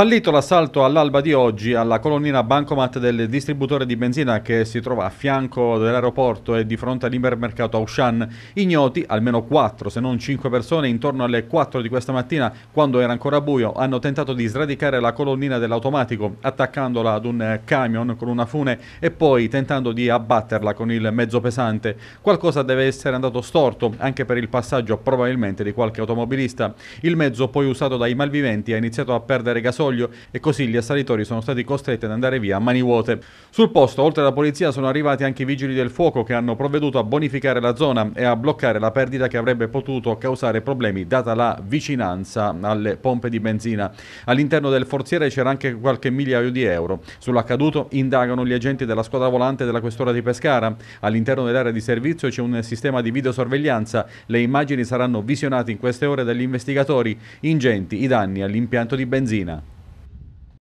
Fallito l'assalto all'alba di oggi alla colonnina bancomat del distributore di benzina che si trova a fianco dell'aeroporto e di fronte all'ipermercato Auchan. Ignoti, almeno 4 se non 5 persone, intorno alle 4 di questa mattina, quando era ancora buio, hanno tentato di sradicare la colonnina dell'automatico, attaccandola ad un camion con una fune e poi tentando di abbatterla con il mezzo pesante. Qualcosa deve essere andato storto, anche per il passaggio probabilmente di qualche automobilista. Il mezzo poi usato dai malviventi ha iniziato a perdere gasolio corridoio e così gli assalitori sono stati costretti ad andare via a mani vuote. Sul posto, oltre alla polizia, sono arrivati anche i vigili del fuoco che hanno provveduto a bonificare la zona e a bloccare la perdita che avrebbe potuto causare problemi data la vicinanza alle pompe di benzina. All'interno del forziere c'era anche qualche migliaio di euro. Sull'accaduto indagano gli agenti della squadra volante della questura di Pescara. All'interno dell'area di servizio c'è un sistema di videosorveglianza. Le immagini saranno visionate in queste ore dagli investigatori. Ingenti i danni all'impianto di benzina.